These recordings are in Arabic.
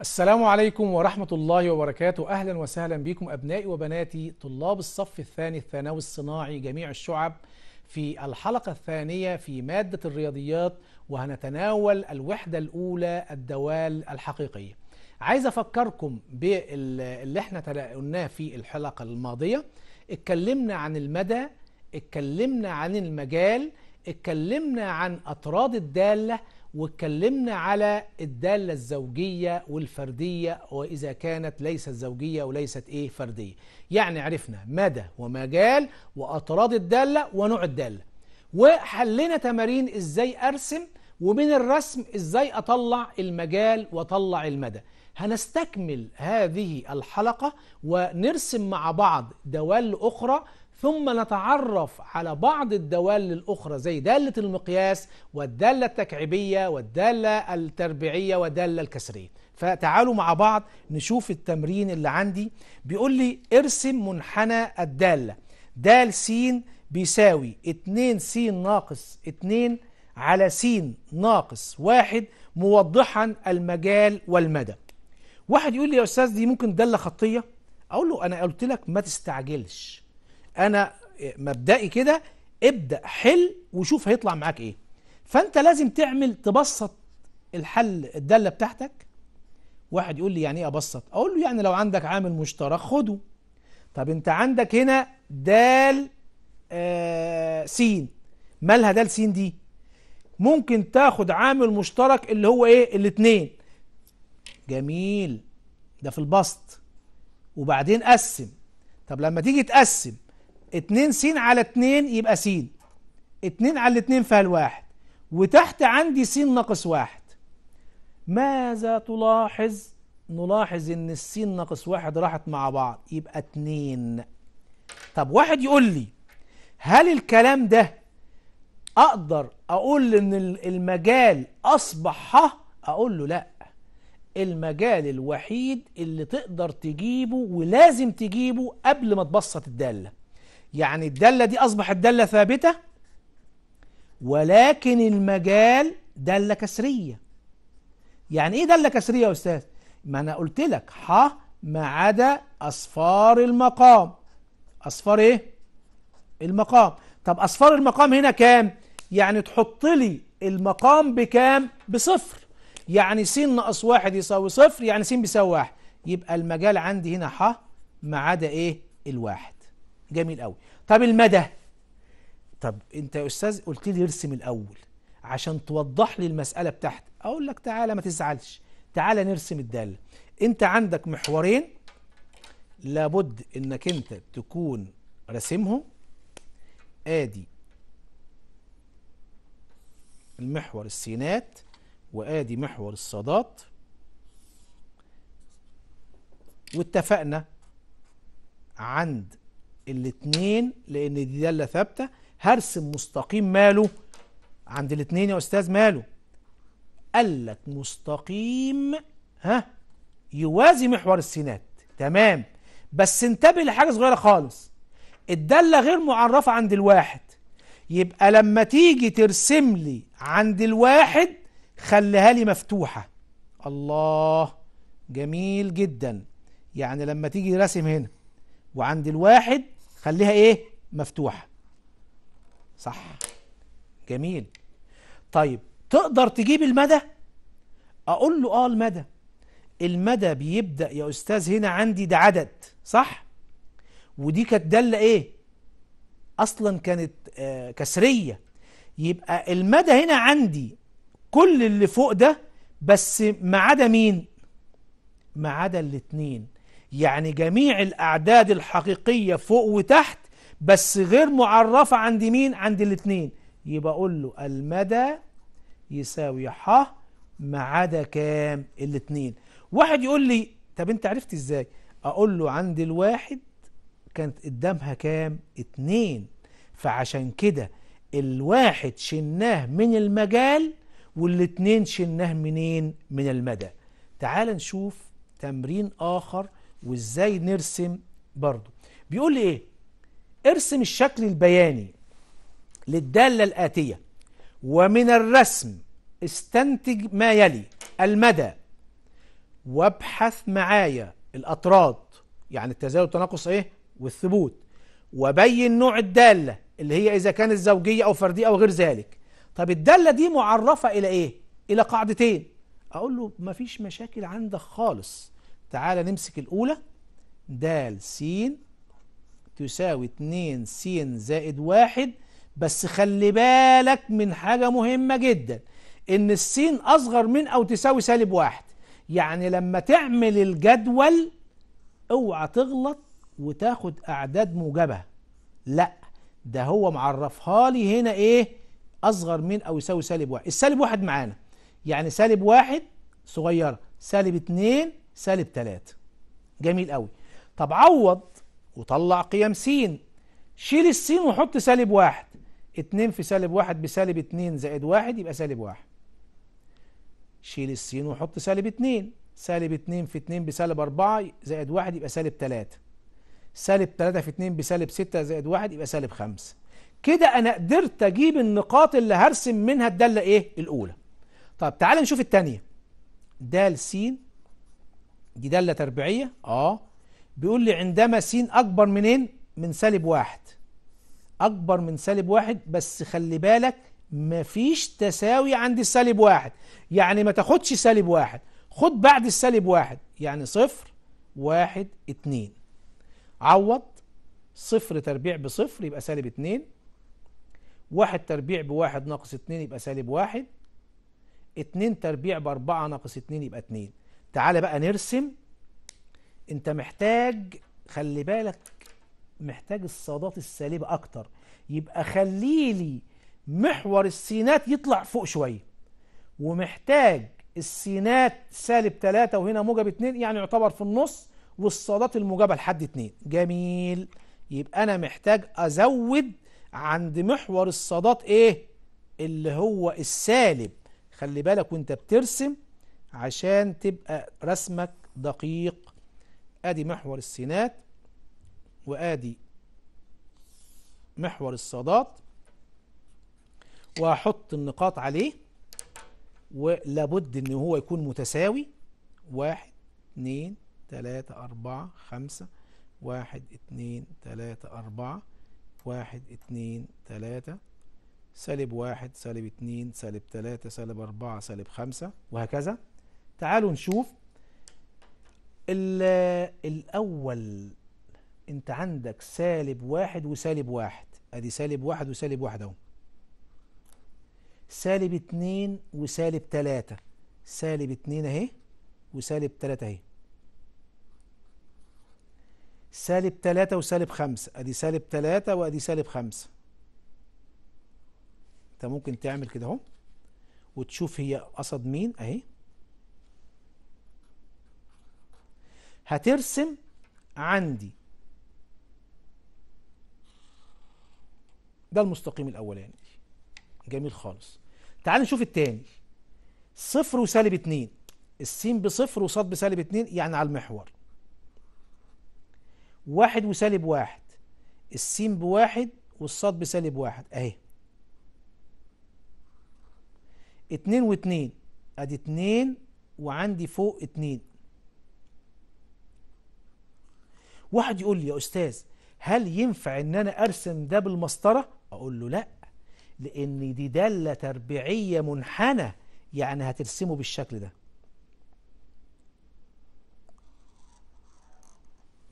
السلام عليكم ورحمة الله وبركاته أهلا وسهلا بكم أبنائي وبناتي طلاب الصف الثاني الثانوي الصناعي جميع الشعب في الحلقة الثانية في مادة الرياضيات وهنتناول الوحدة الأولى الدوال الحقيقية عايز أفكركم باللي احنا قلناه في الحلقة الماضية اتكلمنا عن المدى اتكلمنا عن المجال اتكلمنا عن أطراد الدالة واتكلمنا على الدالة الزوجية والفردية وإذا كانت ليست زوجية وليست إيه فردية يعني عرفنا مدى ومجال وأطراد الدالة ونوع الدالة وحلينا تمارين إزاي أرسم ومن الرسم إزاي أطلع المجال وأطلع المدى هنستكمل هذه الحلقة ونرسم مع بعض دوال أخرى ثم نتعرف على بعض الدوال الأخرى زي دالة المقياس والدالة التكعيبية والدالة التربيعية والدالة الكسرية فتعالوا مع بعض نشوف التمرين اللي عندي بيقول لي ارسم منحنى الدالة دال س بيساوي 2 س ناقص 2 على س ناقص 1 موضحا المجال والمدى واحد يقول لي يا أستاذ دي ممكن دالة خطية أقول له أنا قلت لك ما تستعجلش انا مبدئي كده ابدا حل وشوف هيطلع معاك ايه فانت لازم تعمل تبسط الحل الداله بتاعتك واحد يقول لي يعني ايه ابسط اقول له يعني لو عندك عامل مشترك خده طب انت عندك هنا دال آه سين مالها دال سين دي ممكن تاخد عامل مشترك اللي هو ايه الاثنين جميل ده في البسط وبعدين قسم طب لما تيجي تقسم 2 س على 2 يبقى س 2 على 2 فالواحد وتحت عندي س ناقص واحد ماذا تلاحظ نلاحظ ان الس ناقص واحد راحت مع بعض يبقى 2 طب واحد يقول لي هل الكلام ده اقدر اقول ان المجال اصبح ه اقول له لا المجال الوحيد اللي تقدر تجيبه ولازم تجيبه قبل ما تبسط الداله يعني الدالة دي أصبحت دالة ثابتة ولكن المجال دالة كسرية يعني إيه دالة كسرية يا أستاذ؟ ما أنا قلت لك ح ما عدا أصفار المقام أصفار إيه؟ المقام طب أصفار المقام هنا كام؟ يعني تحط لي المقام بكام؟ بصفر يعني س ناقص واحد يساوي صفر يعني س بيساوي واحد يبقى المجال عندي هنا ح ما عدا إيه؟ الواحد جميل قوي طب المدى طب انت يا استاذ قلت لي ارسم الاول عشان توضح لي المساله بتاعتي اقول لك تعالى ما تزعلش تعالى نرسم الداله انت عندك محورين لابد انك انت تكون راسمهم ادي المحور السينات وادي محور الصادات واتفقنا عند الاثنين لان دي داله ثابته هرسم مستقيم ماله عند الاثنين يا استاذ ماله قال لك مستقيم ها يوازي محور السينات تمام بس انتبه لحاجه صغيره خالص الداله غير معرفه عند الواحد يبقى لما تيجي ترسم لي عند الواحد خليها لي مفتوحه الله جميل جدا يعني لما تيجي راسم هنا وعند الواحد خليها ايه مفتوحة صح جميل طيب تقدر تجيب المدى اقول له اه المدى المدى بيبدأ يا أستاذ هنا عندي ده عدد صح ودي كانت دالة إيه أصلا كانت آه كسرية يبقى المدى هنا عندي كل اللي فوق ده بس ما عدا مين ما عدا الاتنين يعني جميع الأعداد الحقيقية فوق وتحت بس غير معرفة عند مين عند الاثنين يبقى أقول له المدى يساوي ح ما عدا كام الاثنين واحد يقول لي طب انت عرفت ازاي اقول له عند الواحد كانت قدامها كام اتنين فعشان كده الواحد شلناه من المجال والاتنين شلناه منين من المدى تعال نشوف تمرين آخر وازاي نرسم برضو بيقول لي ايه ارسم الشكل البياني للدالة الآتية ومن الرسم استنتج ما يلي المدى وابحث معايا الأطراد يعني التزايد والتناقص ايه والثبوت وبين نوع الدالة اللي هي إذا كانت زوجية أو فردية أو غير ذلك طب الدالة دي معرفة إلى إيه؟ إلى قاعدتين أقول له مفيش مشاكل عندك خالص تعالى نمسك الأولى د س تساوي 2 س زائد 1 بس خلي بالك من حاجة مهمة جدا إن السين أصغر من أو تساوي سالب واحد يعني لما تعمل الجدول اوعى تغلط وتاخد أعداد موجبة لأ ده هو معرفها لي هنا إيه أصغر من أو يساوي سالب واحد السالب واحد معانا يعني سالب واحد صغيرة سالب اتنين سالب 3 جميل قوي طب عوض وطلع قيم س شيل السين وحط سالب واحد 2 في سالب واحد بسالب 2 زائد واحد يبقى سالب واحد شيل السين وحط سالب 2 سالب 2 في 2 بسالب 4 زائد 1 يبقى سالب 3 سالب 3 في 2 بسالب 6 زائد 1 يبقى سالب 5 كده انا قدرت اجيب النقاط اللي هرسم منها الداله ايه الاولى طب تعال نشوف الثانيه د س دي دالة تربيعية اه بيقول لي عندما س أكبر منين؟ من سالب واحد أكبر من سالب واحد بس خلي بالك مفيش تساوي عند السالب واحد يعني ما تاخدش سالب واحد خد بعد السالب واحد يعني صفر واحد اتنين عوض صفر تربيع بصفر يبقى سالب اتنين واحد تربيع بواحد ناقص اتنين يبقى سالب واحد اتنين تربيع باربعة ناقص اتنين يبقى اتنين تعالى بقى نرسم انت محتاج خلي بالك محتاج الصادات السالبة اكتر يبقى خليلي محور السينات يطلع فوق شوية ومحتاج السينات سالب تلاتة وهنا موجب اتنين يعني يعتبر في النص والصادات الموجبة لحد اتنين جميل يبقى انا محتاج ازود عند محور الصادات ايه اللي هو السالب خلي بالك وانت بترسم عشان تبقى رسمك دقيق ادي محور السينات وادي محور الصادات وهحط النقاط عليه ولابد ان هو يكون متساوي واحد اتنين تلاتة اربعة خمسة واحد اتنين تلاتة اربعة واحد اتنين تلاتة سالب واحد سالب اتنين سالب تلاتة سالب اربعة سالب خمسة وهكذا تعالوا نشوف الأول أنت عندك سالب واحد وسالب واحد أدي سالب واحد وسالب واحد أهو سالب اتنين وسالب تلاتة سالب اتنين أهي وسالب تلاتة أهي سالب تلاتة وسالب خمسة أدي سالب تلاتة وأدي سالب خمسة أنت ممكن تعمل كده أهو وتشوف هي قصد مين أهي هترسم عندي ده المستقيم الاولاني جميل خالص تعال نشوف التاني صفر وسالب اتنين السين بصفر وصاد بسالب اتنين يعني على المحور واحد وسالب واحد السين بواحد والصاد بسالب واحد اهي اتنين واتنين ادي اتنين وعندي فوق اتنين واحد يقول لي يا أستاذ هل ينفع أن أنا أرسم ده بالمسطرة؟ أقول له لأ لأن دي دالة تربيعية منحنى يعني هترسمه بالشكل ده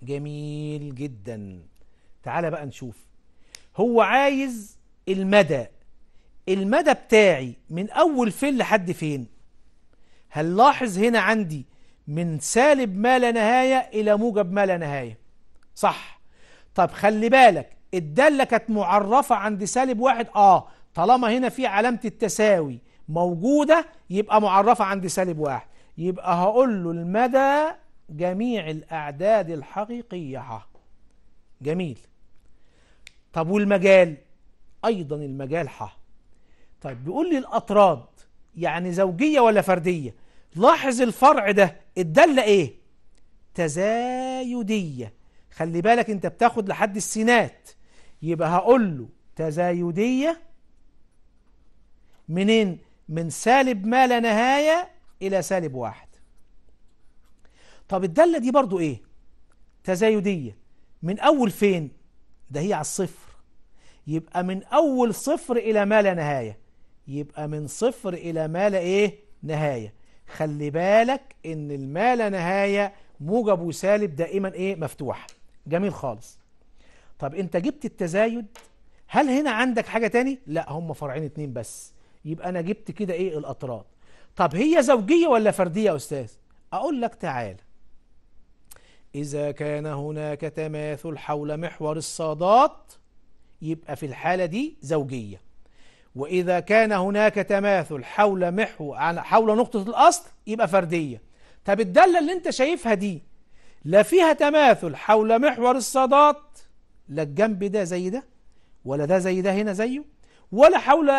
جميل جدا تعال بقى نشوف هو عايز المدى المدى بتاعي من أول فين لحد فين هنلاحظ هنا عندي من سالب ما لا نهاية إلى موجب ما لا نهاية صح طب خلي بالك الدالة كانت معرفة عند سالب واحد اه طالما هنا في علامة التساوي موجودة يبقى معرفة عند سالب واحد يبقى هقول له المدى جميع الأعداد الحقيقية جميل طب والمجال أيضا المجال ح طيب بيقول لي الأطراد يعني زوجية ولا فردية لاحظ الفرع ده الدالة ايه تزايدية خلي بالك انت بتاخد لحد السينات يبقى هقول له تزايدية منين من سالب ما لا نهاية إلى سالب واحد طب الدالة دي برضو إيه تزايدية من أول فين ده هي على الصفر يبقى من أول صفر إلى ما لا نهاية يبقى من صفر إلى ما لا إيه نهاية خلي بالك إن المال نهاية موجب وسالب دائما إيه مفتوح جميل خالص طب انت جبت التزايد هل هنا عندك حاجة تاني؟ لا هم فرعين اتنين بس يبقى انا جبت كده ايه الاطراف طب هي زوجية ولا فردية يا استاذ؟ اقول لك تعالى إذا كان هناك تماثل حول محور الصادات يبقى في الحالة دي زوجية وإذا كان هناك تماثل حول محو حول نقطة الأصل يبقى فردية طب الدالة اللي أنت شايفها دي لا فيها تماثل حول محور الصادات لا الجنب ده زي ده ولا ده زي ده هنا زيه ولا حول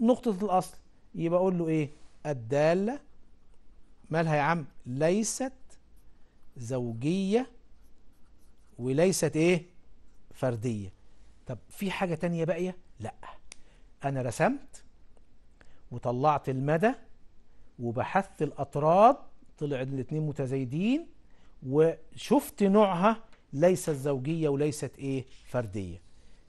نقطة الأصل يبقى أقول له إيه الدالة مالها يا عم ليست زوجية وليست إيه فردية طب في حاجة تانية باقية لا أنا رسمت وطلعت المدى وبحثت الأطراد طلع الاتنين متزايدين وشفت نوعها ليست زوجية وليست ايه فردية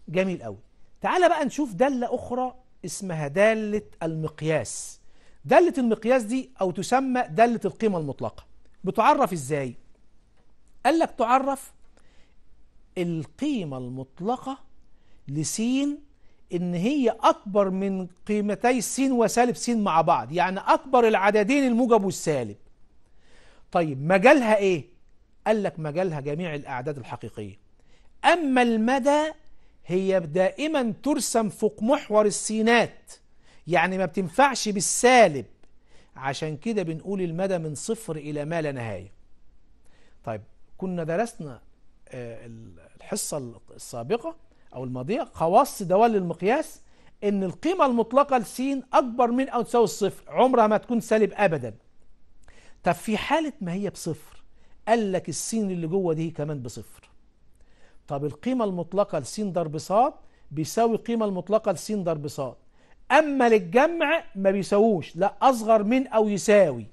جميل قوي تعال بقى نشوف دالة اخرى اسمها دالة المقياس دالة المقياس دي او تسمى دالة القيمة المطلقة بتعرف ازاي قال لك تعرف القيمة المطلقة لسين ان هي اكبر من قيمتي سين وسالب سين مع بعض يعني اكبر العددين الموجب والسالب طيب مجالها ايه قال لك مجالها جميع الأعداد الحقيقية أما المدى هي دائما ترسم فوق محور السينات يعني ما بتنفعش بالسالب عشان كده بنقول المدى من صفر إلى ما لا نهاية طيب كنا درسنا آه، الحصة السابقة أو الماضية خواص دوال المقياس إن القيمة المطلقة لسين أكبر من أو تساوي الصفر عمرها ما تكون سالب أبدا طب في حالة ما هي بصفر قال لك السين اللي جوه دي كمان بصفر طب القيمة المطلقة لسين ضرب ص بيساوي القيمة المطلقة لسين ضرب ص أما للجمع ما بيساووش لا أصغر من أو يساوي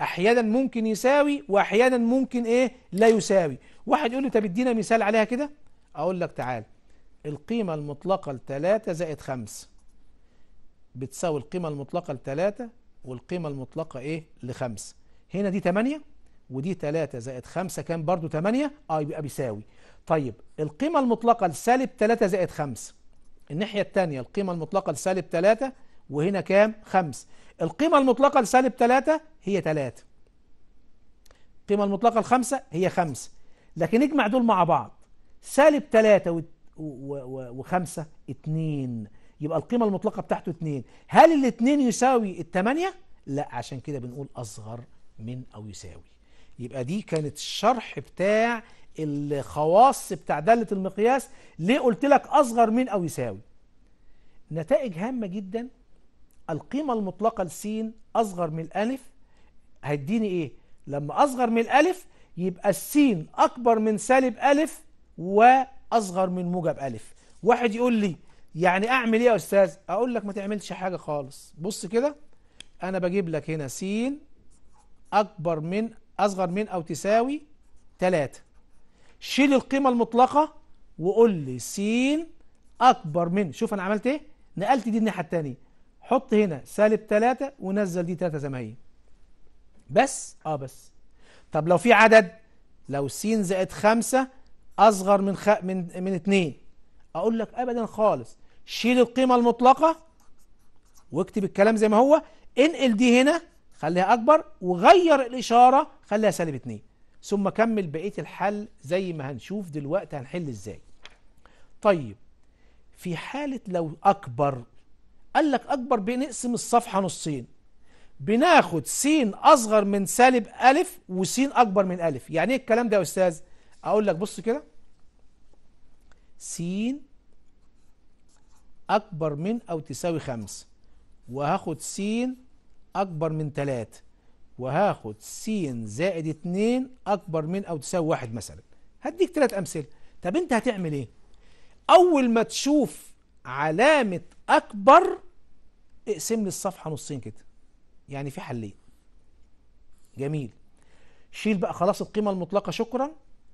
أحيانا ممكن يساوي وأحيانا ممكن إيه لا يساوي واحد يقول لي طب ادينا مثال عليها كده أقول لك تعال القيمة المطلقة لتلاتة زائد خمس بتساوي القيمة المطلقة لتلاتة والقيمة المطلقة إيه لخمس هنا دي تمانية ودي 3 زائد 5 كام برضو 8 اه يبقى بيساوي طيب القيمة المطلقة لسالب 3 زائد 5 الناحية الثانية القيمة المطلقة لسالب 3 وهنا كام 5 القيمة المطلقة لسالب 3 هي 3 القيمة المطلقة لخمسة هي 5 لكن اجمع دول مع بعض سالب 3 و5 2 يبقى القيمة المطلقة بتاعته 2 هل الاثنين يساوي الثمانية؟ لا عشان كده بنقول أصغر من أو يساوي يبقى دي كانت الشرح بتاع الخواص بتاع دالة المقياس ليه قلت لك أصغر من أو يساوي نتائج هامة جدا القيمة المطلقة لسين أصغر من الألف هيديني إيه؟ لما أصغر من الألف يبقى السين أكبر من سالب ألف وأصغر من موجب ألف واحد يقول لي يعني أعمل إيه يا أستاذ؟ أقول لك ما تعملش حاجة خالص بص كده أنا بجيب لك هنا سين أكبر من أصغر من أو تساوي 3 شيل القيمة المطلقة وقول لي س أكبر من شوف أنا عملت إيه نقلت دي الناحية التانية حط هنا سالب 3 ونزل دي 3 زي ما هي بس آه بس طب لو في عدد لو س زائد 5 أصغر من خ... من من 2 أقول لك أبدا خالص شيل القيمة المطلقة واكتب الكلام زي ما هو انقل دي هنا خليها أكبر وغير الإشارة خليها سالب 2 ثم كمل بقية الحل زي ما هنشوف دلوقتي هنحل إزاي طيب في حالة لو أكبر قال لك أكبر بنقسم الصفحة نصين بناخد س أصغر من سالب أ وس أكبر من أ يعني إيه الكلام ده يا أستاذ أقول لك بص كده س أكبر من أو تساوي 5 وهاخد س أكبر من 3 وهاخد س زائد 2 أكبر من أو تساوي 1 مثلا هديك ثلاث أمثلة طب أنت هتعمل إيه؟ أول ما تشوف علامة أكبر اقسم لي الصفحة نصين كده يعني في حلين جميل شيل بقى خلاص القيمة المطلقة شكرا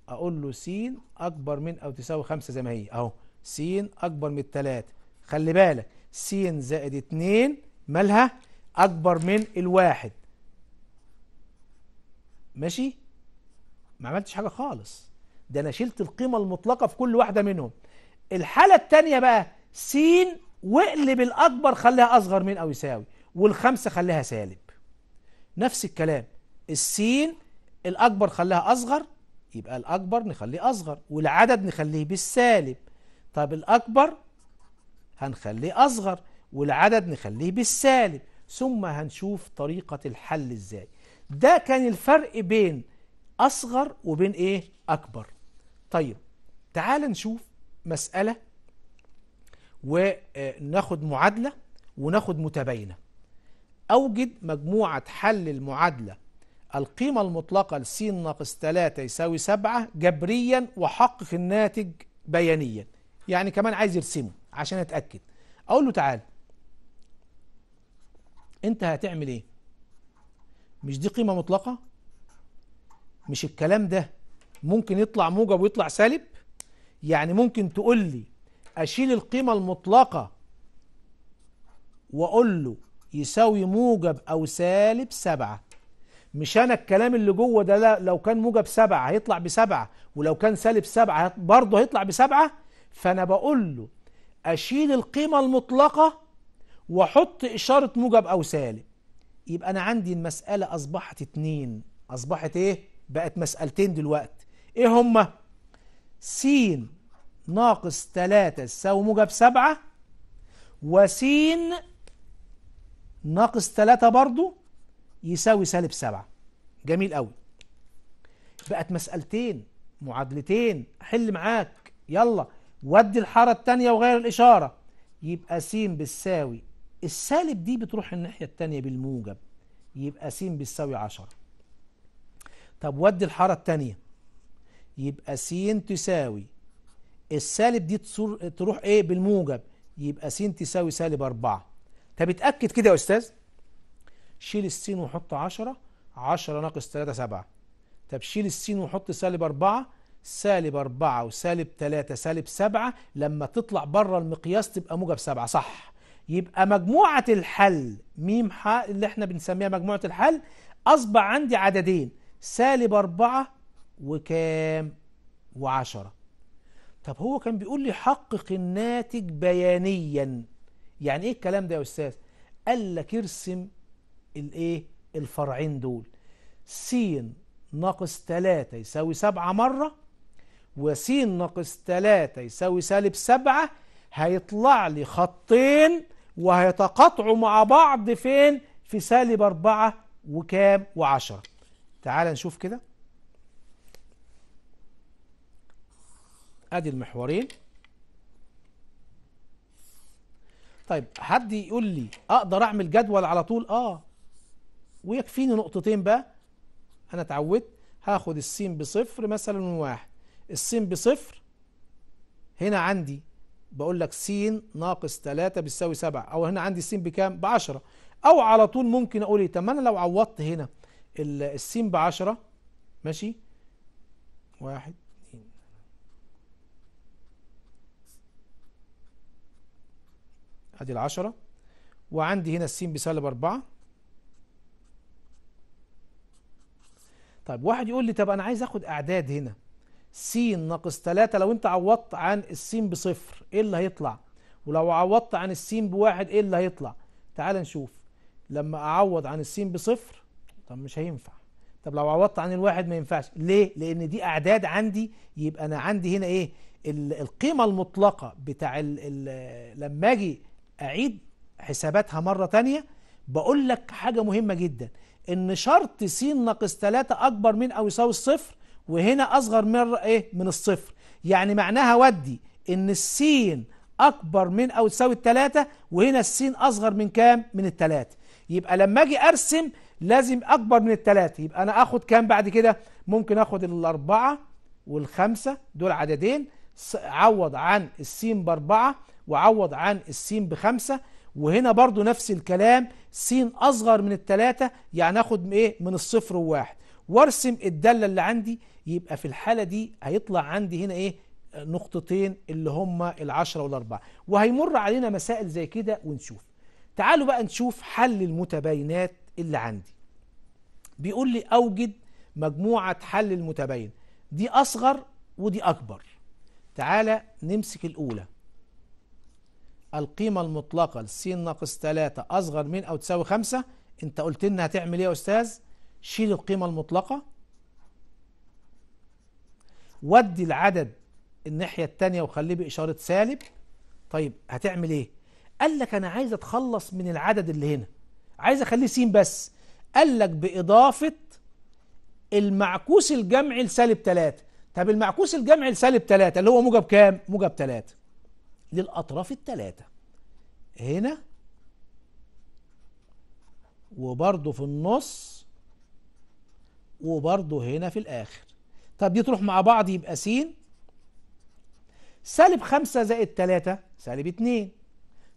أقول له س أكبر من أو تساوي 5 زي ما هي أهو س أكبر من 3 خلي بالك س زائد 2 مالها اكبر من الواحد ماشي ما عملتش حاجه خالص ده انا شلت القيمه المطلقه في كل واحده منهم الحاله الثانيه بقى س واقلب الاكبر خليها اصغر من او يساوي والخمسه خليها سالب نفس الكلام السين الاكبر خليها اصغر يبقى الاكبر نخليه اصغر والعدد نخليه بالسالب طب الاكبر هنخليه اصغر والعدد نخليه بالسالب ثم هنشوف طريقة الحل ازاي ده كان الفرق بين أصغر وبين إيه أكبر طيب تعال نشوف مسألة وناخد معادلة وناخد متباينة أوجد مجموعة حل المعادلة القيمة المطلقة لس ناقص 3 يساوي 7 جبريا وحقق الناتج بيانيا يعني كمان عايز يرسمه عشان أتأكد أقول له تعالى انت هتعمل ايه مش دي قيمة مطلقة مش الكلام ده ممكن يطلع موجب ويطلع سالب يعني ممكن تقول لي اشيل القيمة المطلقة واقول له يساوي موجب او سالب سبعة مش انا الكلام اللي جوه ده لا لو كان موجب سبعة هيطلع بسبعة ولو كان سالب سبعة برضه هيطلع بسبعة فانا بقول له اشيل القيمة المطلقة وحط إشارة موجب أو سالب يبقى أنا عندي المسألة أصبحت اتنين أصبحت إيه؟ بقت مسألتين دلوقتي إيه هما؟ س ناقص تلاتة يساوي موجب سبعة وس ناقص تلاتة برضو يساوي سالب سبعة جميل قوي بقت مسألتين معادلتين حل معاك يلا ودي الحارة التانية وغير الإشارة يبقى س بتساوي السالب دي بتروح الناحية التانية بالموجب يبقى س بتساوي 10 طب ودي الحارة التانية يبقى س تساوي السالب دي تروح ايه بالموجب يبقى س تساوي سالب 4 طب اتأكد كده يا أستاذ شيل السين وحط 10 10 ناقص 3 7 طب شيل السين وحط سالب 4 سالب 4 وسالب 3 سالب 7 لما تطلع بره المقياس تبقى موجب 7 صح يبقى مجموعة الحل ميم ح اللي احنا بنسميها مجموعة الحل أصبح عندي عددين سالب أربعة وكام وعشرة طب هو كان بيقول لي حقق الناتج بيانيا يعني ايه الكلام ده يا أستاذ قال لك ارسم الايه الفرعين دول س ناقص 3 يساوي 7 مرة وس ناقص 3 يساوي سالب 7 هيطلع لي خطين وهيتقاطعوا مع بعض فين في سالب أربعة وكام وعشرة تعال نشوف كده ادي المحورين طيب حد يقول لي اقدر اعمل جدول على طول اه ويكفيني نقطتين بقى انا اتعودت هاخد السين بصفر مثلا من واحد السين بصفر هنا عندي بقول لك س ناقص 3 بتساوي 7 او هنا عندي س بكام ب 10 او على طول ممكن اقول ايه طب ما انا لو عوضت هنا الس ب 10 ماشي 1 2 ادي ال 10 وعندي هنا الس بسالب 4 طيب واحد يقول لي طب انا عايز اخد اعداد هنا س ناقص 3 لو انت عوضت عن السين بصفر ايه اللي هيطلع ولو عوضت عن السين بواحد ايه اللي هيطلع تعال نشوف لما اعوض عن السين بصفر طب مش هينفع طب لو عوضت عن الواحد ما ينفعش ليه لان دي اعداد عندي يبقى انا عندي هنا ايه القيمه المطلقه بتاع الـ الـ لما اجي اعيد حساباتها مره تانية بقول لك حاجه مهمه جدا ان شرط س ناقص 3 اكبر من او يساوي الصفر وهنا أصغر من إيه؟ من الصفر يعني معناها ودي إن السين أكبر من أو تساوي التلاتة وهنا السين أصغر من كام؟ من التلاتة يبقى لما أجي أرسم لازم أكبر من التلاتة يبقى أنا أخد كام بعد كده؟ ممكن أخد الأربعة والخمسة دول عددين عوض عن السين بأربعة وعوض عن السين بخمسة وهنا برضو نفس الكلام سين أصغر من التلاتة يعني أخد إيه؟ من الصفر وواحد وارسم الدالة اللي عندي يبقى في الحالة دي هيطلع عندي هنا ايه نقطتين اللي هما العشرة والاربعة وهيمر علينا مسائل زي كده ونشوف تعالوا بقى نشوف حل المتباينات اللي عندي بيقول لي اوجد مجموعة حل المتباين دي اصغر ودي اكبر تعالى نمسك الاولى القيمة المطلقة لسين ناقص 3 أصغر من أو تساوي 5 أنت قلت لنا هتعمل إيه يا أستاذ؟ شيل القيمة المطلقة ودي العدد الناحية التانية وخليه بإشارة سالب طيب هتعمل ايه؟ قال لك انا عايز اتخلص من العدد اللي هنا عايز اخليه سين بس قال لك بإضافة المعكوس الجمعي لسالب 3 طب المعكوس الجمعي لسالب 3 اللي هو موجب كام؟ موجب 3 للأطراف التلاتة هنا وبرضه في النص وبرضه هنا في الآخر طب دي تروح مع بعض يبقى س سالب 5 زائد 3 سالب 2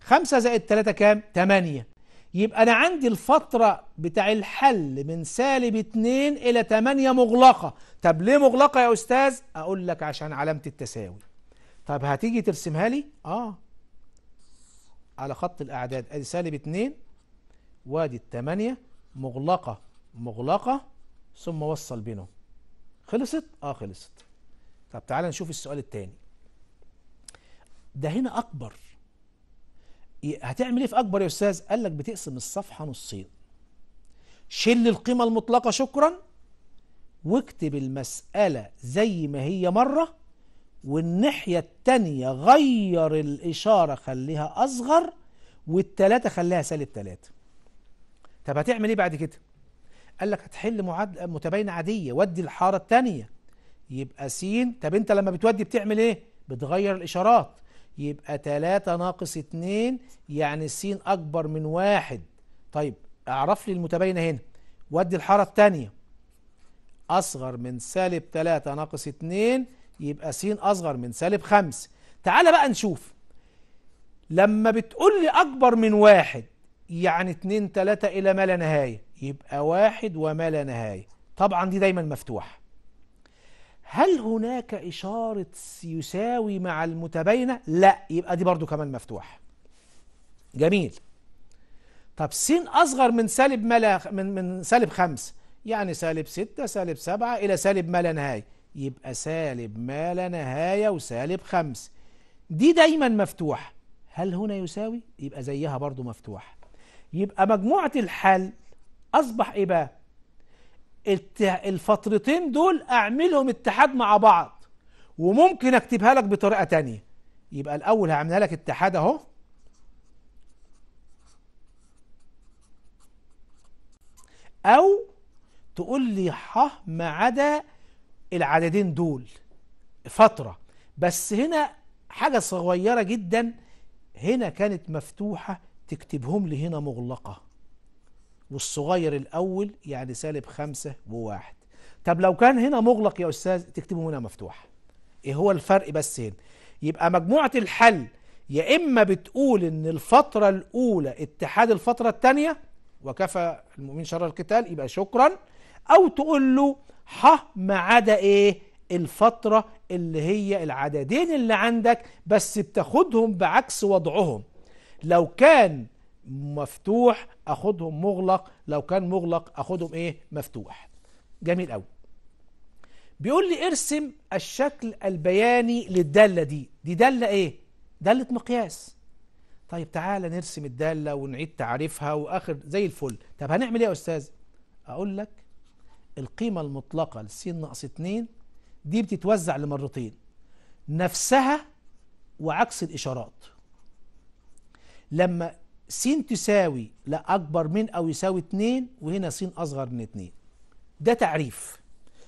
5 زائد 3 كام؟ 8 يبقى أنا عندي الفترة بتاع الحل من سالب 2 إلى 8 مغلقة طب ليه مغلقة يا أستاذ؟ أقول لك عشان علامة التساوي طب هتيجي ترسمها لي؟ آه على خط الأعداد أدي سالب 2 وادي 8 مغلقة مغلقة ثم وصل بينهم خلصت اه خلصت طب تعال نشوف السؤال الثاني ده هنا اكبر هتعمل ايه في اكبر يا استاذ قال لك بتقسم الصفحه نصين شل القيمه المطلقه شكرا واكتب المساله زي ما هي مره والناحيه الثانيه غير الاشاره خليها اصغر والثلاثه خليها سالب ثلاثه طب هتعمل ايه بعد كده قال لك هتحل معادله متباينه عاديه ودي الحاره الثانيه يبقى س طب انت لما بتودي بتعمل ايه بتغير الاشارات يبقى 3 ناقص 2 يعني س اكبر من واحد طيب اعرف لي المتباينه هنا ودي الحاره الثانيه اصغر من سالب 3 ناقص 2 يبقى س اصغر من سالب 5 تعال بقى نشوف لما بتقول لي اكبر من واحد يعني 2 3 الى ما لا نهايه يبقى واحد وما لا نهاية طبعا دي دايما مفتوحة هل هناك إشارة يساوي مع المتباينة؟ لا يبقى دي برضو كمان مفتوحة جميل طب س أصغر من سالب ما لا من من سالب خمس يعني سالب ستة سالب سبعة إلى سالب ما لا نهاية يبقى سالب ما لا نهاية وسالب خمس دي دايما مفتوحة هل هنا يساوي؟ يبقى زيها برضو مفتوحة يبقى مجموعة الحل أصبح إيه بقى الفترتين دول أعملهم اتحاد مع بعض وممكن أكتبها لك بطريقة تانية يبقى الأول هعملها لك اتحاد أهو أو تقول لي ح ما عدا العددين دول فترة بس هنا حاجة صغيرة جدا هنا كانت مفتوحة تكتبهم لي هنا مغلقة والصغير الأول يعني سالب خمسة وواحد طب لو كان هنا مغلق يا أستاذ تكتبه هنا مفتوح إيه هو الفرق بس هنا يبقى مجموعة الحل يا إما بتقول إن الفترة الأولى اتحاد الفترة الثانية وكفى المؤمن شر القتال يبقى شكرا أو تقول له ح ما عدا إيه الفترة اللي هي العددين اللي عندك بس بتاخدهم بعكس وضعهم لو كان مفتوح اخدهم مغلق لو كان مغلق اخدهم ايه مفتوح جميل قوي بيقول لي ارسم الشكل البياني للدالة دي دي دالة ايه دالة مقياس طيب تعالى نرسم الدالة ونعيد تعريفها واخر زي الفل طب هنعمل ايه يا استاذ اقول لك القيمة المطلقة لس ناقص 2 دي بتتوزع لمرتين نفسها وعكس الاشارات لما س تساوي لا أكبر من أو يساوي 2 وهنا س أصغر من 2 ده تعريف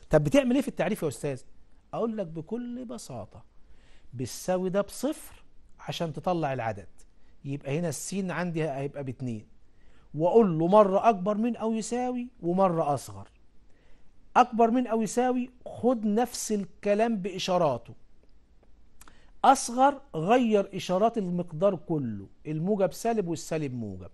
طب بتعمل إيه في التعريف يا أستاذ؟ أقول لك بكل بساطة بتساوي ده بصفر عشان تطلع العدد يبقى هنا السين عندي هيبقى باتنين وأقول له مرة أكبر من أو يساوي ومرة أصغر أكبر من أو يساوي خد نفس الكلام بإشاراته أصغر غير إشارات المقدار كله الموجب سالب والسالب موجب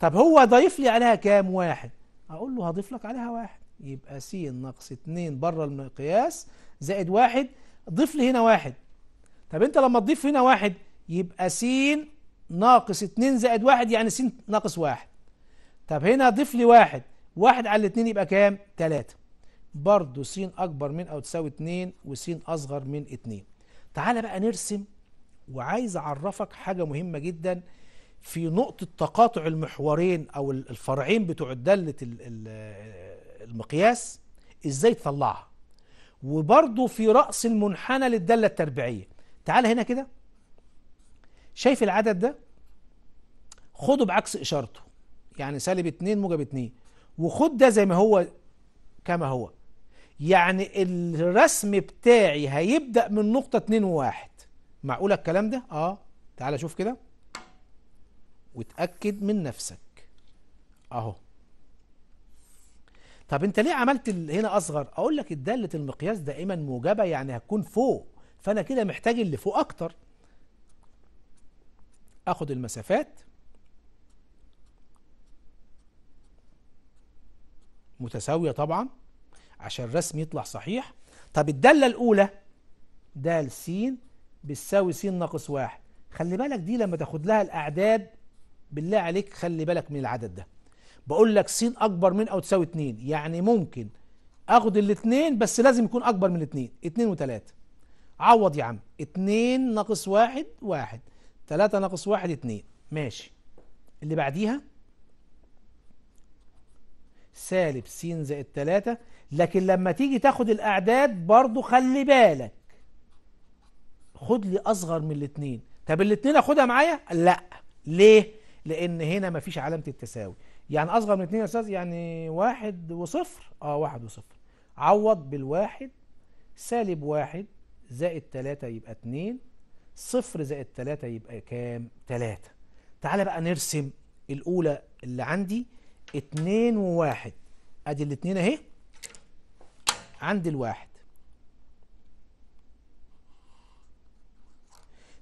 طب هو ضايف لي عليها كام واحد أقول له هضيف لك عليها واحد يبقى س ناقص 2 بره المقياس زائد واحد ضيف لي هنا واحد طب أنت لما تضيف هنا واحد يبقى س ناقص 2 زائد واحد يعني س ناقص واحد طب هنا ضيف لي واحد واحد على الاثنين يبقى كام؟ 3 برضه س أكبر من أو تساوي 2 وس أصغر من 2 تعال بقى نرسم وعايز اعرفك حاجه مهمه جدا في نقطه تقاطع المحورين او الفرعين بتوع داله المقياس ازاي تطلعها وبرضه في راس المنحنى للداله التربيعيه تعال هنا كده شايف العدد ده خده بعكس اشارته يعني سالب 2 موجب 2 وخد ده زي ما هو كما هو يعني الرسم بتاعي هيبدأ من نقطة 2 وواحد معقولة الكلام ده؟ اه تعالى شوف كده وتأكد من نفسك اهو طب انت ليه عملت هنا اصغر؟ اقول لك دالة المقياس دائما موجبة يعني هتكون فوق فانا كده محتاج اللي فوق اكتر اخد المسافات متساوية طبعا عشان الرسم يطلع صحيح طب الدالة الأولى د س بتساوي س ناقص واحد خلي بالك دي لما تاخد لها الأعداد بالله عليك خلي بالك من العدد ده بقول لك س أكبر من أو تساوي 2 يعني ممكن اخد الاتنين بس لازم يكون أكبر من اتنين اتنين وتلاتة عوض يا عم اتنين ناقص واحد واحد تلاتة ناقص واحد اتنين ماشي اللي بعديها سالب س زائد 3 لكن لما تيجي تاخد الأعداد برضو خلي بالك خد لي أصغر من الاثنين طب الاثنين أخدها معايا؟ لا ليه؟ لأن هنا مفيش علامة التساوي يعني أصغر من اثنين يا أستاذ يعني واحد وصفر آه واحد وصفر عوض بالواحد سالب واحد زائد ثلاثة يبقى اثنين صفر زائد ثلاثة يبقى كام؟ ثلاثة تعالى بقى نرسم الأولى اللي عندي اثنين وواحد أدي الاثنين أهي عند الواحد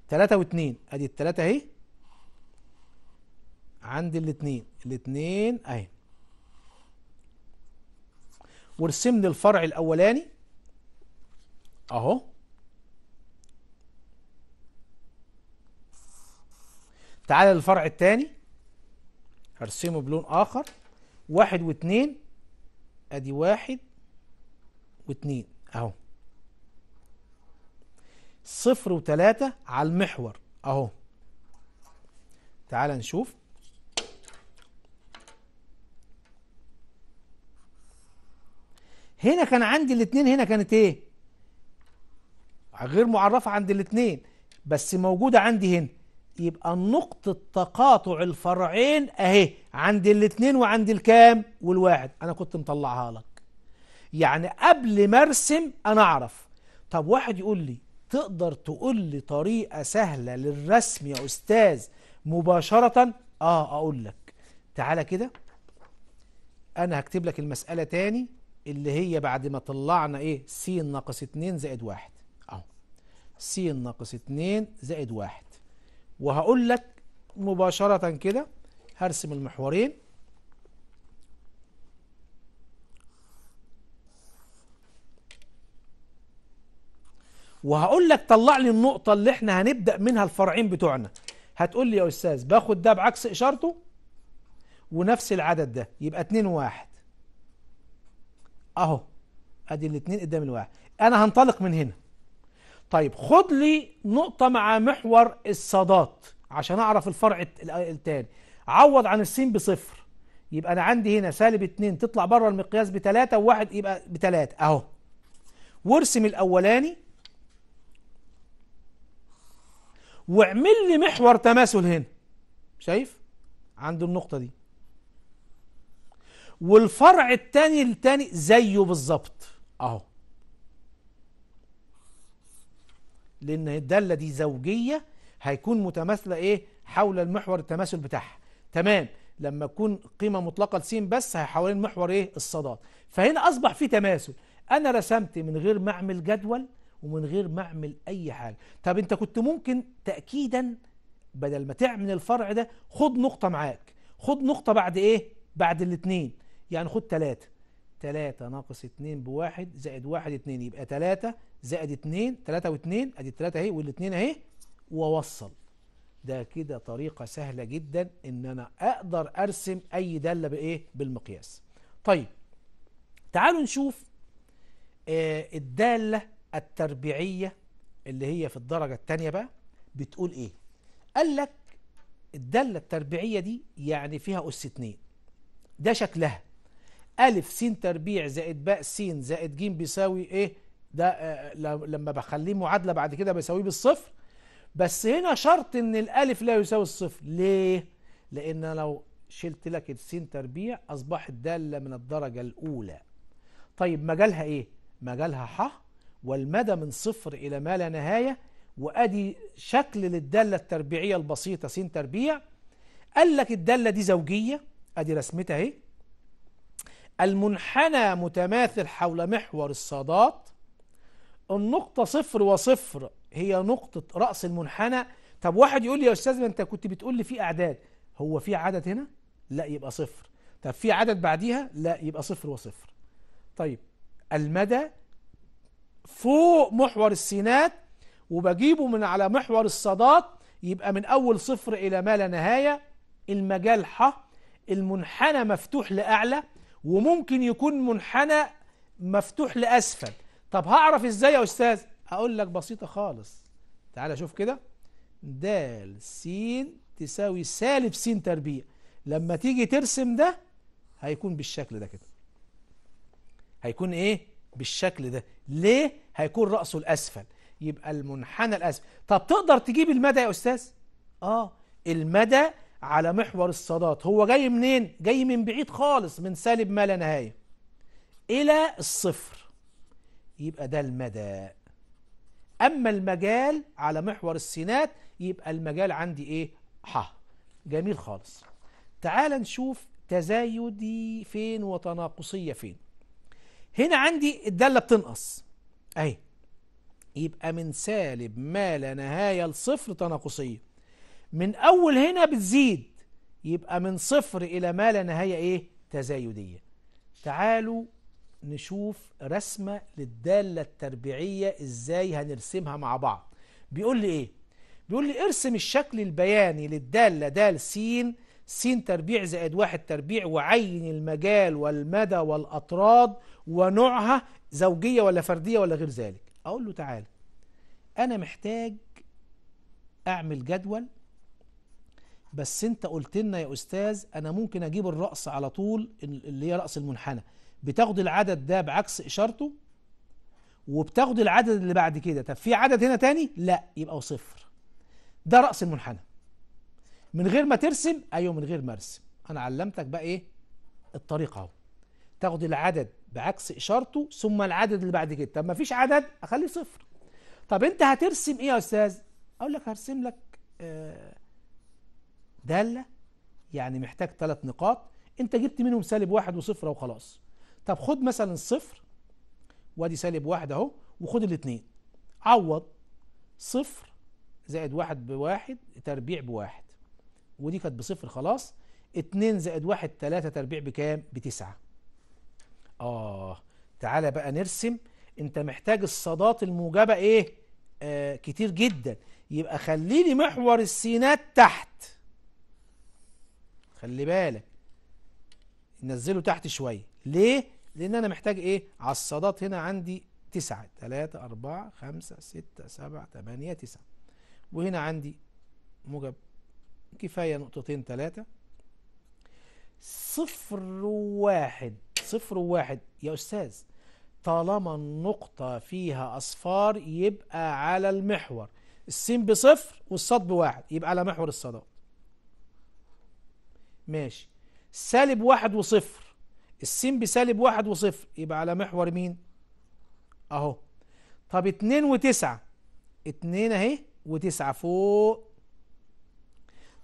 تلاتة واتنين ادي التلاتة اهي عند الاتنين الاتنين اهي لي الفرع الاولاني اهو تعالى للفرع الثاني هرسمه بلون اخر واحد واتنين ادي واحد واتنين اهو صفر وتلاتة على المحور اهو تعال نشوف هنا كان عندي الاتنين هنا كانت ايه غير معرفة عند الاتنين بس موجودة عندي هنا يبقى نقطة تقاطع الفرعين اهي عند الاتنين وعند الكام والواحد انا كنت مطلعها لك يعني قبل ما ارسم انا اعرف طب واحد يقول لي تقدر تقول لي طريقة سهلة للرسم يا أستاذ مباشرة آه أقول لك تعالى كده أنا هكتب لك المسألة تاني اللي هي بعد ما طلعنا إيه س ناقص 2 زائد 1 أهو س ناقص 2 زائد 1 وهقول لك مباشرة كده هرسم المحورين وهقول لك طلع لي النقطه اللي احنا هنبدا منها الفرعين بتوعنا هتقول لي يا استاذ باخد ده بعكس اشارته ونفس العدد ده يبقى 2 1 اهو ادي الاثنين قدام الواحد انا هنطلق من هنا طيب خد لي نقطه مع محور الصادات عشان اعرف الفرع الثاني عوض عن السين بصفر يبقى انا عندي هنا سالب 2 تطلع بره المقياس بتلاتة وواحد يبقى بتلاتة اهو وارسم الاولاني واعمل لي محور تماثل هنا شايف عند النقطة دي والفرع التاني التاني زيه بالظبط اهو لان الدالة دي زوجية هيكون متماثلة ايه حول المحور التماثل بتاعها تمام لما تكون قيمة مطلقة لسين بس حوالين محور ايه الصادات فهنا اصبح في تماثل انا رسمت من غير ما اعمل جدول ومن غير ما اعمل اي حاجه طب انت كنت ممكن تاكيدا بدل ما تعمل الفرع ده خد نقطه معاك خد نقطه بعد ايه بعد الاثنين يعني خد ثلاثة ثلاثة ناقص اثنين بواحد زائد واحد اثنين يبقى ثلاثة زائد اثنين ثلاثة واثنين ادي الثلاثة اهي والاثنين اهي ووصل ده كده طريقة سهلة جدا ان انا اقدر ارسم اي دالة بايه بالمقياس طيب تعالوا نشوف آه الدالة التربيعية اللي هي في الدرجة الثانية بقى بتقول ايه قال لك الدالة التربيعية دي يعني فيها أس اتنين ده شكلها ألف س تربيع زائد باء س زائد ج بيساوي ايه ده آه، آه، لما بخليه معادلة بعد كده بيساويه بالصفر بس هنا شرط ان الألف لا يساوي الصفر ليه؟ لأن لو شلت لك الس تربيع أصبحت دالة من الدرجة الأولى طيب مجالها ايه؟ مجالها ح والمدى من صفر إلى ما لا نهاية وأدي شكل للدالة التربيعية البسيطة س تربيع قال لك الدالة دي زوجية أدي رسمتها اهي المنحنى متماثل حول محور الصادات النقطة صفر وصفر هي نقطة رأس المنحنى طب واحد يقول لي يا أستاذ ما أنت كنت بتقول لي في أعداد هو في عدد هنا؟ لا يبقى صفر طب في عدد بعديها؟ لا يبقى صفر وصفر طيب المدى فوق محور السينات وبجيبه من على محور الصادات يبقى من أول صفر إلى ما لا نهاية المجال ح المنحنى مفتوح لأعلى وممكن يكون منحنى مفتوح لأسفل طب هعرف إزاي يا أستاذ هقول لك بسيطة خالص تعالى شوف كده د س تساوي سالب س تربيع لما تيجي ترسم ده هيكون بالشكل ده كده هيكون ايه بالشكل ده ليه هيكون رأسه الأسفل يبقى المنحنى الأسفل طب تقدر تجيب المدى يا أستاذ آه المدى على محور الصادات هو جاي منين جاي من بعيد خالص من سالب ما لا نهاية إلى الصفر يبقى ده المدى أما المجال على محور السينات يبقى المجال عندي إيه ح جميل خالص تعال نشوف تزايدي فين وتناقصية فين هنا عندي الدالة بتنقص اهي يبقى من سالب ما لا نهاية لصفر تناقصية من أول هنا بتزيد يبقى من صفر إلى ما لا نهاية إيه تزايدية تعالوا نشوف رسمة للدالة التربيعية إزاي هنرسمها مع بعض بيقول لي إيه بيقول لي ارسم الشكل البياني للدالة دال س س تربيع زائد واحد تربيع وعين المجال والمدى والأطراد ونوعها زوجية ولا فردية ولا غير ذلك أقول له تعالى أنا محتاج أعمل جدول بس أنت قلت لنا يا أستاذ أنا ممكن أجيب الرأس على طول اللي هي رأس المنحنى بتاخد العدد ده بعكس إشارته وبتاخد العدد اللي بعد كده طب في عدد هنا تاني لا يبقى صفر ده رأس المنحنى من غير ما ترسم ايوه من غير ما ارسم انا علمتك بقى ايه الطريقه اهو تاخد العدد بعكس اشارته ثم العدد اللي بعد كده طب ما فيش عدد اخليه صفر طب انت هترسم ايه يا استاذ اقول لك هرسم لك آه، داله يعني محتاج ثلاث نقاط انت جبت منهم سالب واحد وصفر وخلاص طب خد مثلا الصفر وادي سالب واحد اهو وخد الاثنين عوض صفر زائد واحد بواحد تربيع بواحد ودي كانت بصفر خلاص 2 زائد 1 3 تربيع بكام؟ ب 9 اه تعالى بقى نرسم انت محتاج الصادات الموجبه ايه؟ آه كتير جدا يبقى خلي لي محور السينات تحت خلي بالك نزله تحت شويه ليه؟ لان انا محتاج ايه؟ على الصادات هنا عندي 9 3 4 5 6 7 8 9 وهنا عندي موجب كفاية نقطتين ثلاثة صفر واحد صفر واحد يا أستاذ طالما النقطة فيها أصفار يبقى على المحور السين بصفر والصاد بواحد يبقى على محور الصادات ماشي سالب واحد وصفر السين بسالب واحد وصفر يبقى على محور مين اهو طب اتنين وتسعة اتنين اهي وتسعة فوق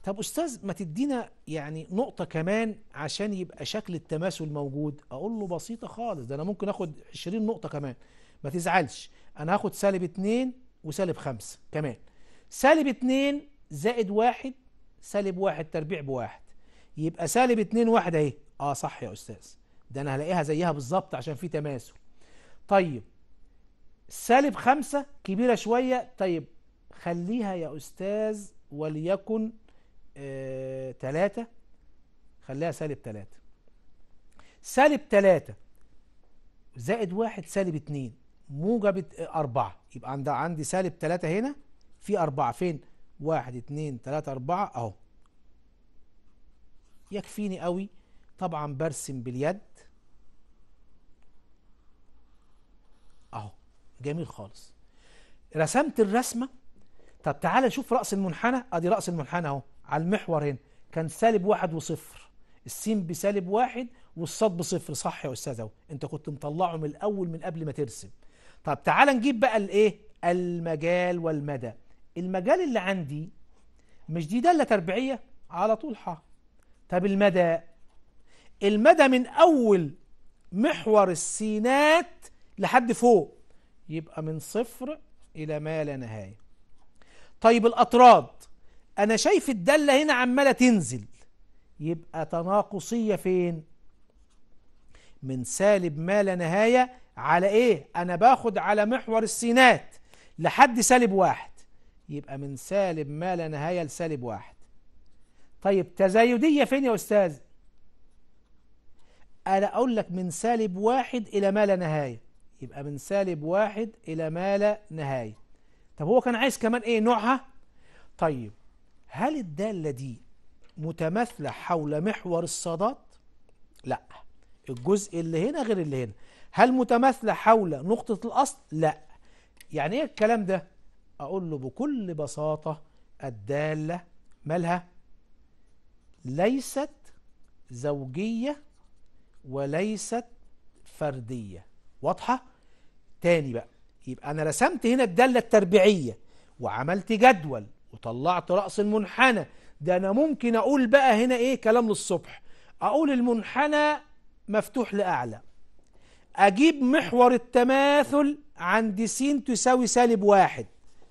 طب أستاذ ما تدينا يعني نقطة كمان عشان يبقى شكل التماثل موجود أقول له بسيطة خالص ده أنا ممكن أخد 20 نقطة كمان ما تزعلش أنا هاخد سالب 2 وسالب 5 كمان سالب 2 زائد 1 سالب 1 تربيع ب1 يبقى سالب 2 1 أهي أه صح يا أستاذ ده أنا هلاقيها زيها بالظبط عشان في تماثل طيب سالب 5 كبيرة شوية طيب خليها يا أستاذ وليكن 3 خليها سالب 3 سالب 3 زائد 1 سالب 2 موجب 4 يبقى عند عندي سالب 3 هنا في 4 فين 1 2 3 4 اهو يكفيني قوي طبعا برسم باليد اهو جميل خالص رسمت الرسمه طب تعالى نشوف راس المنحنى ادي راس المنحنى اهو على المحور هنا كان سالب واحد وصفر السين بسالب واحد والصاد بصفر صح يا استاذ اهو انت كنت مطلعه من الاول من قبل ما ترسم طب تعال نجيب بقى الايه المجال والمدى المجال اللي عندي مش دي داله تربيعيه على طول ح طب المدى المدى من اول محور السينات لحد فوق يبقى من صفر الى ما لا نهايه طيب الاطراد أنا شايف الدالة هنا عمالة تنزل يبقى تناقصية فين؟ من سالب ما لا نهاية على إيه؟ أنا باخد على محور السينات لحد سالب واحد يبقى من سالب ما لا نهاية لسالب واحد طيب تزايدية فين يا أستاذ؟ أنا أقول لك من سالب واحد إلى ما لا نهاية يبقى من سالب واحد إلى ما لا نهاية طب هو كان عايز كمان إيه نوعها؟ طيب هل الدالة دي متماثلة حول محور الصادات؟ لا الجزء اللي هنا غير اللي هنا هل متماثلة حول نقطة الأصل؟ لا يعني ايه الكلام ده؟ أقول له بكل بساطة الدالة مالها؟ ليست زوجية وليست فردية واضحة؟ تاني بقى يبقى أنا رسمت هنا الدالة التربيعية وعملت جدول وطلعت رأس المنحنى ده أنا ممكن أقول بقى هنا إيه كلام للصبح أقول المنحنى مفتوح لأعلى أجيب محور التماثل عند س تساوي سالب واحد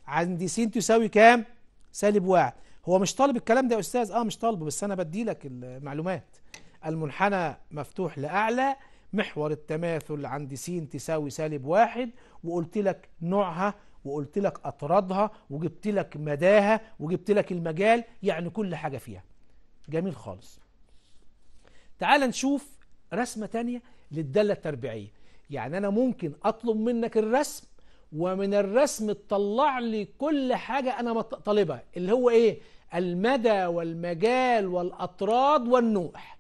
عند س تساوي كام؟ سالب واحد هو مش طالب الكلام ده يا أستاذ؟ أه مش طالبه بس أنا بدي لك المعلومات المنحنى مفتوح لأعلى محور التماثل عند س تساوي سالب واحد وقلت لك نوعها وقلت لك اطرادها وجبت لك مداها وجبت لك المجال يعني كل حاجة فيها جميل خالص تعال نشوف رسمة تانية للدالة التربيعية يعني أنا ممكن أطلب منك الرسم ومن الرسم تطلع لي كل حاجة أنا طالبها اللي هو إيه المدى والمجال والأطراد والنوح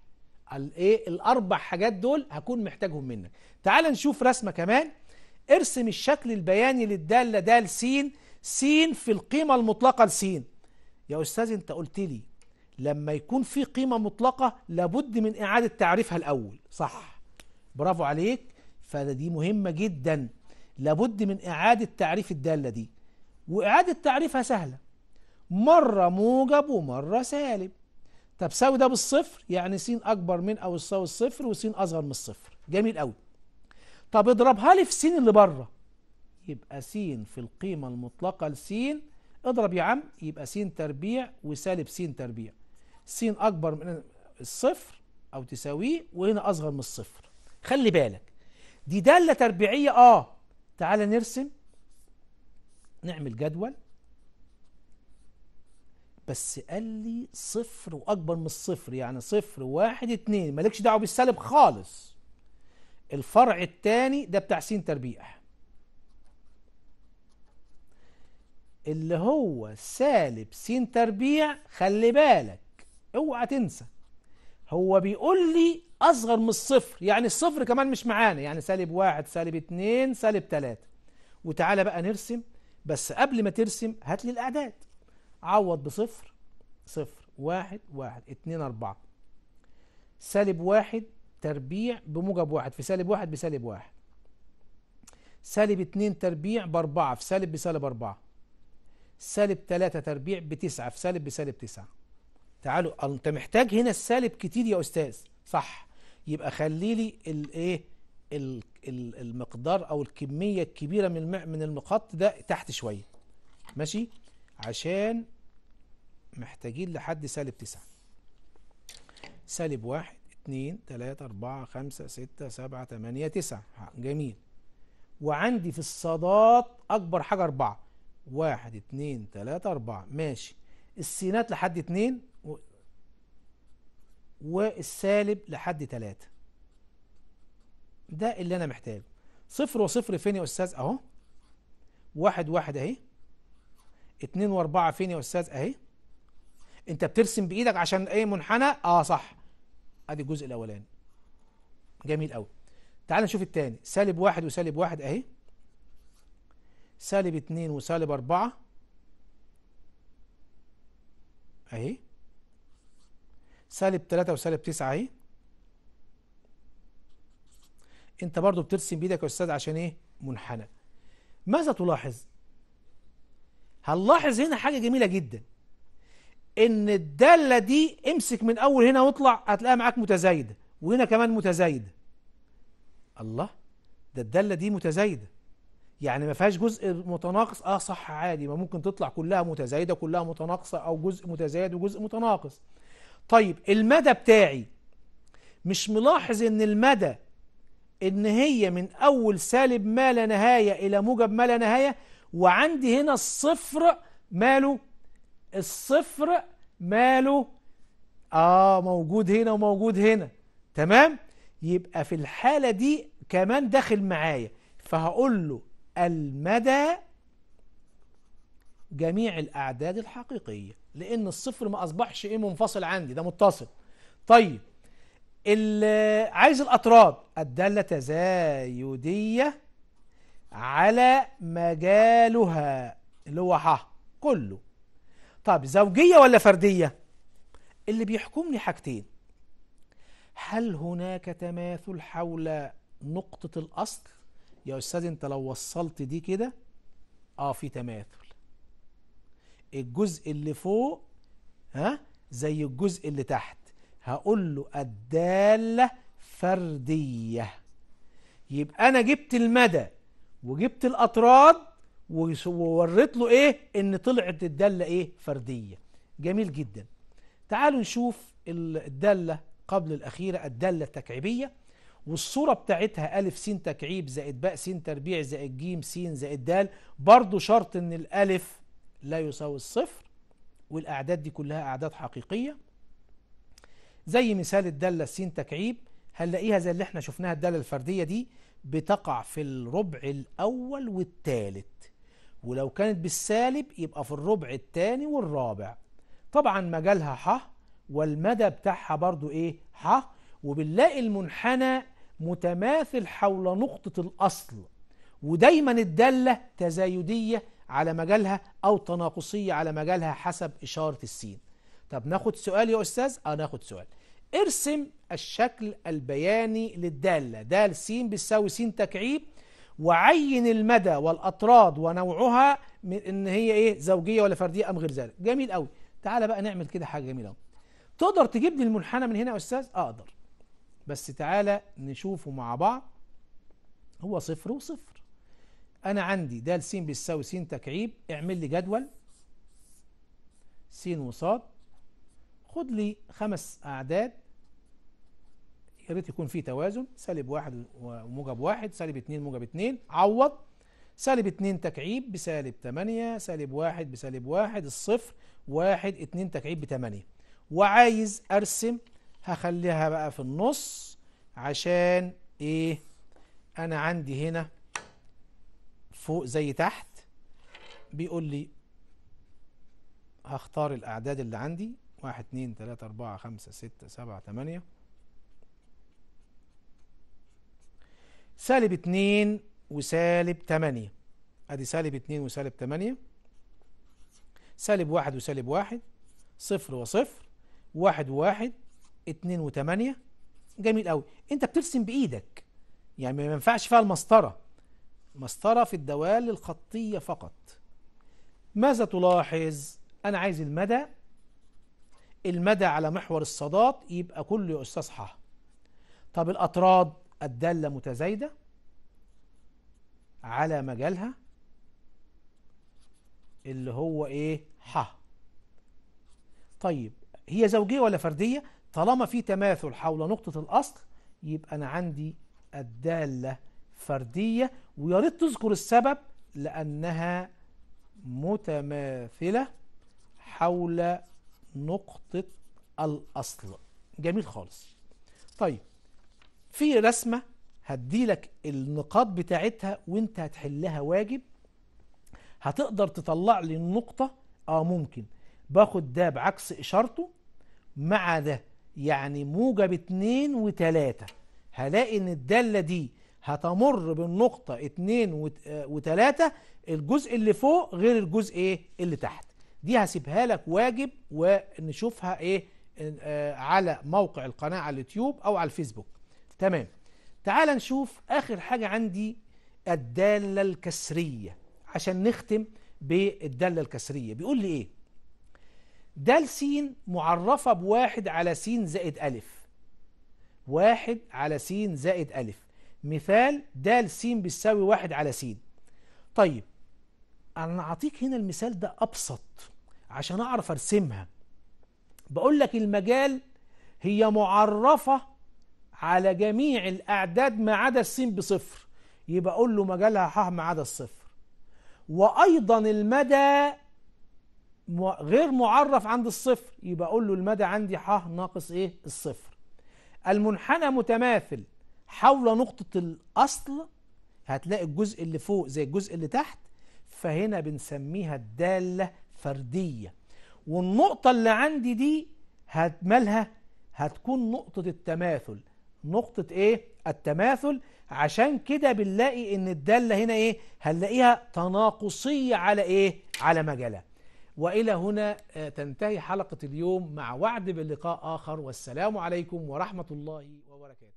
الايه الاربع حاجات دول هكون محتاجهم منك تعال نشوف رسمه كمان ارسم الشكل البياني للدالة دال س س في القيمة المطلقة س يا أستاذ أنت قلت لي لما يكون في قيمة مطلقة لابد من إعادة تعريفها الأول صح برافو عليك فدي مهمة جدا لابد من إعادة تعريف الدالة دي وإعادة تعريفها سهلة مرة موجب ومرة سالب طب ساوي ده بالصفر يعني س أكبر من أو يساوي الصفر وس أصغر من الصفر جميل قوي طب اضربها لي في س اللي بره يبقى س في القيمة المطلقة لس اضرب يا عم يبقى س تربيع وسالب س تربيع س أكبر من الصفر أو تساويه وهنا أصغر من الصفر خلي بالك دي دالة تربيعية آه تعالى نرسم نعمل جدول بس قال لي صفر وأكبر من الصفر يعني صفر واحد اتنين مالكش دعوة بالسالب خالص الفرع الثاني ده بتاع سين تربيع اللي هو سالب سين تربيع خلي بالك اوعى تنسى هو بيقول لي اصغر من الصفر يعني الصفر كمان مش معانا يعني سالب واحد سالب اتنين سالب تلاتة وتعالى بقى نرسم بس قبل ما ترسم هات لي الاعداد عوض بصفر صفر واحد واحد اتنين اربعة سالب واحد تربيع بموجب واحد في سالب واحد بسالب واحد سالب اتنين تربيع باربعة في سالب بسالب أربعة سالب تلاتة تربيع بتسعة في سالب بسالب تسعة تعالوا أنت محتاج هنا السالب كتير يا أستاذ صح يبقى خلي لي الايه المقدار او الكميه الكبيره من من المقط ده تحت شويه ماشي عشان محتاجين لحد سالب تسعة سالب واحد 2 3 4 5 6 7 8 9 جميل وعندي في الصادات اكبر حاجه 4 1 2 3 4 ماشي السينات لحد 2 و... والسالب لحد 3 ده اللي انا محتاجه صفر وصفر فين يا استاذ اهو واحد واحد اهي اتنين واربعة فين يا استاذ اهي انت بترسم بايدك عشان ايه منحنى اه صح ادي الجزء الاولاني جميل قوي تعال نشوف الثاني سالب واحد وسالب واحد اهي سالب اتنين وسالب اربعة اهي سالب تلاتة وسالب تسعة اهي انت برضو بترسم بايدك يا استاذ عشان ايه منحنى ماذا تلاحظ هنلاحظ هنا حاجة جميلة جدا ان الدالة دي امسك من اول هنا واطلع هتلاقيها معاك متزايدة وهنا كمان متزايدة الله ده الدالة دي متزايدة يعني ما فيهاش جزء متناقص اه صح عادي ما ممكن تطلع كلها متزايدة كلها متناقصة او جزء متزايد وجزء متناقص طيب المدى بتاعي مش ملاحظ ان المدى ان هي من اول سالب ما لا نهاية الى موجب ما لا نهاية وعندي هنا الصفر ماله الصفر ماله آه موجود هنا وموجود هنا تمام يبقى في الحالة دي كمان داخل معايا فهقول له المدى جميع الأعداد الحقيقية لأن الصفر ما أصبحش إيه منفصل عندي ده متصل طيب عايز الأطراد الدالة تزايدية على مجالها اللي هو ح كله طب زوجية ولا فردية اللي بيحكمني حاجتين هل هناك تماثل حول نقطة الأصل يا أستاذ أنت لو وصلت دي كده آه في تماثل الجزء اللي فوق ها زي الجزء اللي تحت هقول له الدالة فردية يبقى أنا جبت المدى وجبت الأطراد وورت له ايه ان طلعت الداله ايه فرديه جميل جدا تعالوا نشوف الداله قبل الاخيره الداله التكعيبيه والصوره بتاعتها الف س تكعيب زائد باء س تربيع زائد ج س زائد د برضه شرط ان الالف لا يساوي الصفر والاعداد دي كلها اعداد حقيقيه زي مثال الداله س تكعيب هنلاقيها زي اللي احنا شفناها الداله الفرديه دي بتقع في الربع الاول والثالث ولو كانت بالسالب يبقى في الربع الثاني والرابع طبعا مجالها ح والمدى بتاعها برضو ايه ح وبنلاقي المنحنى متماثل حول نقطة الأصل ودايما الدالة تزايدية على مجالها أو تناقصية على مجالها حسب إشارة السين طب ناخد سؤال يا أستاذ؟ آه ناخد سؤال ارسم الشكل البياني للدالة دال س بتساوي س تكعيب وعين المدى والأطراد ونوعها من إن هي إيه زوجية ولا فردية أم غير ذلك جميل قوي تعالى بقى نعمل كده حاجة جميلة قوي تقدر تجيب لي المنحنى من هنا يا أستاذ أقدر بس تعالى نشوفه مع بعض هو صفر وصفر أنا عندي د س بتساوي س تكعيب اعمل لي جدول س وصاد خد لي خمس أعداد ريت يكون في توازن سالب واحد وموجب واحد سالب اتنين موجب اتنين عوض سالب اتنين تكعيب بسالب تمانية سالب واحد بسالب واحد الصفر واحد اتنين تكعيب بتمانية وعايز ارسم هخليها بقى في النص عشان ايه انا عندي هنا فوق زي تحت بيقول لي هختار الاعداد اللي عندي واحد اتنين تلاتة اربعة خمسة ستة سبعة تمانية سالب 2 وسالب 8 ادي سالب 2 وسالب 8 سالب 1 وسالب 1 صفر وصفر و1 2 و8 جميل قوي انت بترسم بايدك يعني ما ينفعش فيها المسطرة مسطرة في الدوال الخطية فقط ماذا تلاحظ انا عايز المدى المدى على محور الصادات يبقى كله يا استاذ طب الاطراد الدالة متزايدة على مجالها اللي هو ايه ح طيب هي زوجية ولا فردية طالما في تماثل حول نقطة الأصل يبقى أنا عندي الدالة فردية ويا ريت تذكر السبب لأنها متماثلة حول نقطة الأصل جميل خالص طيب في رسمة هديلك النقاط بتاعتها وانت هتحلها واجب هتقدر تطلع لي النقطة اه ممكن باخد ده بعكس اشارته مع ده يعني موجب اتنين وتلاتة هلاقي ان الدالة دي هتمر بالنقطة اتنين آه، وتلاتة الجزء اللي فوق غير الجزء ايه اللي تحت دي هسيبها لك واجب ونشوفها ايه آه، على موقع القناة على اليوتيوب او على الفيسبوك تمام تعال نشوف آخر حاجة عندي الدالة الكسرية عشان نختم بالدالة الكسرية بيقول لي إيه دال س معرفة بواحد على س زائد ألف واحد على س زائد ألف مثال دال س بتساوي واحد على س طيب أنا أعطيك هنا المثال ده أبسط عشان أعرف أرسمها بقول لك المجال هي معرفة على جميع الأعداد ما عدا السين بصفر يبقى أقول له مجالها ح ما عدا الصفر وأيضا المدى غير معرف عند الصفر يبقى أقول له المدى عندي ح ناقص إيه الصفر المنحنى متماثل حول نقطة الأصل هتلاقي الجزء اللي فوق زي الجزء اللي تحت فهنا بنسميها الدالة فردية والنقطة اللي عندي دي هتمالها هتكون نقطة التماثل نقطة ايه التماثل عشان كده بنلاقي ان الدالة هنا ايه هنلاقيها تناقصية على ايه على مجالة والى هنا آه، تنتهي حلقة اليوم مع وعد باللقاء اخر والسلام عليكم ورحمة الله وبركاته